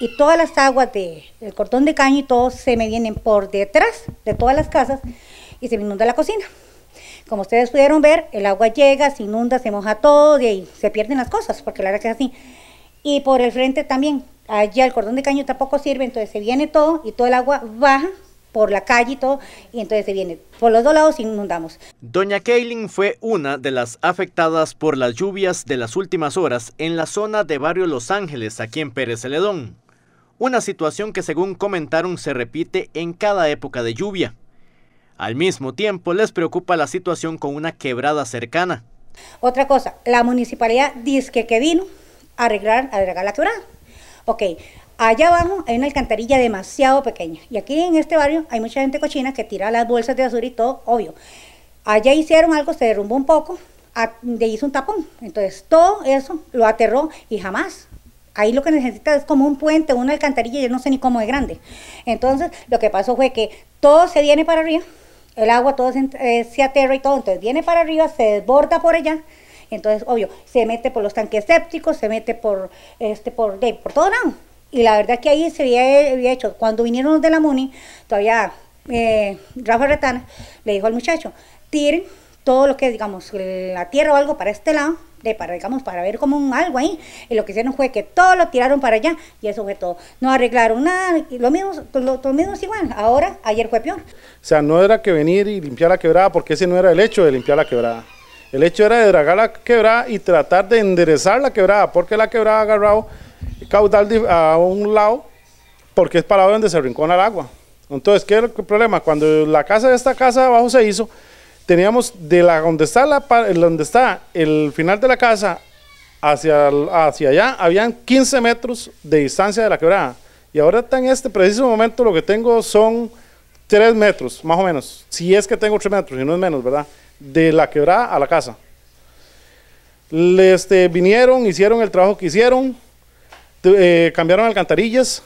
y todas las aguas de, del cordón de caño y todo se me vienen por detrás de todas las casas y se me inunda la cocina. Como ustedes pudieron ver, el agua llega, se inunda, se moja todo y ahí se pierden las cosas, porque la verdad que es así. Y por el frente también, allá el cordón de caño tampoco sirve, entonces se viene todo y todo el agua baja por la calle y todo, y entonces se viene por los dos lados inundamos. Doña Kaylin fue una de las afectadas por las lluvias de las últimas horas en la zona de Barrio Los Ángeles, aquí en Pérez Celedón una situación que según comentaron se repite en cada época de lluvia. Al mismo tiempo les preocupa la situación con una quebrada cercana. Otra cosa, la municipalidad dice que vino a arreglar, la quebrada. Ok, allá abajo hay una alcantarilla demasiado pequeña y aquí en este barrio hay mucha gente cochina que tira las bolsas de basura y todo, obvio. Allá hicieron algo, se derrumbó un poco, le hizo un tapón. Entonces todo eso lo aterró y jamás Ahí lo que necesita es como un puente, una alcantarilla, yo no sé ni cómo es grande. Entonces, lo que pasó fue que todo se viene para arriba, el agua todo eh, se, aterra y todo, entonces viene para arriba, se desborda por allá, entonces, obvio, se mete por los tanques sépticos, se mete por, este, por, de, por todo lado. Y la verdad que ahí se había, hecho, cuando vinieron los de la MUNI, todavía eh, Rafa Retana le dijo al muchacho, tiren todo lo que digamos, la tierra o algo para este lado, de para, para ver como un algo ahí, y lo que hicieron fue que todo lo tiraron para allá, y eso fue todo. No arreglaron nada, lo mismo, es igual, ahora, ayer fue peor. O sea, no era que venir y limpiar la quebrada, porque ese no era el hecho de limpiar la quebrada. El hecho era de dragar la quebrada y tratar de enderezar la quebrada, porque la quebrada ha agarrado caudal a un lado, porque es para donde se rincona el agua. Entonces, ¿qué es el problema? Cuando la casa de esta casa abajo se hizo, teníamos de la donde está la donde está el final de la casa hacia, hacia allá habían 15 metros de distancia de la quebrada. Y ahora está en este preciso momento lo que tengo son 3 metros, más o menos. Si es que tengo 3 metros, si no es menos, ¿verdad? De la quebrada a la casa. Este, vinieron, hicieron el trabajo que hicieron, eh, cambiaron alcantarillas,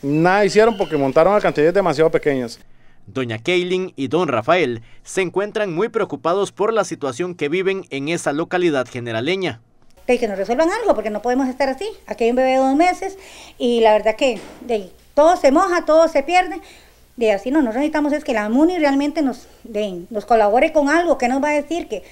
nada hicieron porque montaron alcantarillas demasiado pequeñas. Doña Kaylin y don Rafael se encuentran muy preocupados por la situación que viven en esa localidad generaleña. Que, que nos resuelvan algo, porque no podemos estar así. Aquí hay un bebé de dos meses y la verdad que de, todo se moja, todo se pierde. De así no, nosotros necesitamos es que la MUNI realmente nos, nos colabore con algo, que nos va a decir que,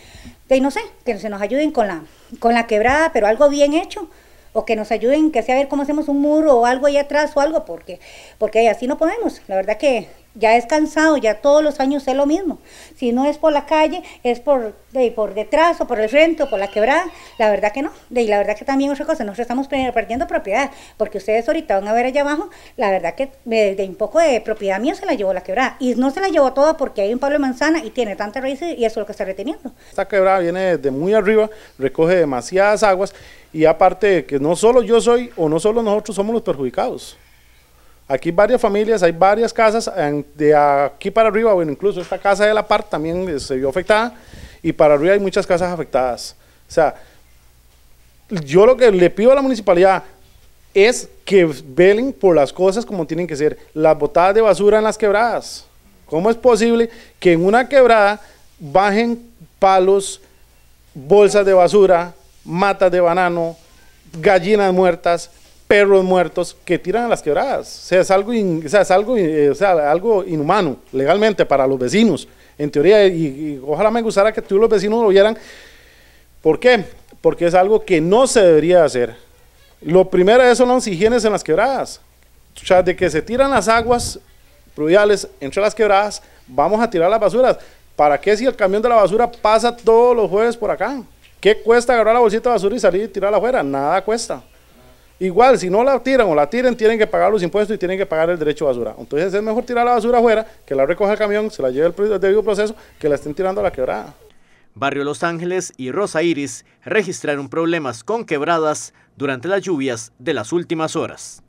no sé, que se nos ayuden con la, con la quebrada, pero algo bien hecho, o que nos ayuden, que sea a ver cómo hacemos un muro o algo ahí atrás o algo, porque, porque así no podemos. La verdad que ya es cansado, ya todos los años es lo mismo. Si no es por la calle, es por, por detrás o por el frente o por la quebrada. La verdad que no. Y la verdad que también otra cosa, nosotros estamos perdiendo propiedad, porque ustedes ahorita van a ver allá abajo, la verdad que de, un poco de propiedad mía se la llevó la quebrada. Y no se la llevó toda porque hay un Pablo de manzana y tiene tantas raíces y eso es lo que está reteniendo. Esta quebrada viene de muy arriba, recoge demasiadas aguas y aparte de que no solo yo soy o no solo nosotros somos los perjudicados Aquí varias familias, hay varias casas, de aquí para arriba, bueno, incluso esta casa de la par también eh, se vio afectada, y para arriba hay muchas casas afectadas. O sea, yo lo que le pido a la municipalidad es que velen por las cosas como tienen que ser, las botadas de basura en las quebradas. ¿Cómo es posible que en una quebrada bajen palos, bolsas de basura, matas de banano, gallinas muertas, perros muertos que tiran a las quebradas. O sea, es algo, es algo, eh, sea, algo inhumano legalmente para los vecinos. En teoría, y, ojalá me gustara que tú los vecinos lo vieran. ¿Por qué? Porque es algo que no se debería hacer. Lo primero es son las higienes en las quebradas. O sea, de que se tiran las aguas pluviales entre las quebradas, vamos a tirar las basuras. ¿Para qué si el camión de la basura pasa todos los jueves por acá? ¿Qué cuesta agarrar la bolsita de basura y salir y tirarla afuera? Nada cuesta. Igual, si no la tiran o la tiren, tienen que pagar los impuestos y tienen que pagar el derecho a basura. Entonces es mejor tirar la basura afuera, que la recoja el camión, se la lleve el debido proceso, que la estén tirando a la quebrada. Barrio Los Ángeles y Rosa Iris registraron problemas con quebradas durante las lluvias de las últimas horas.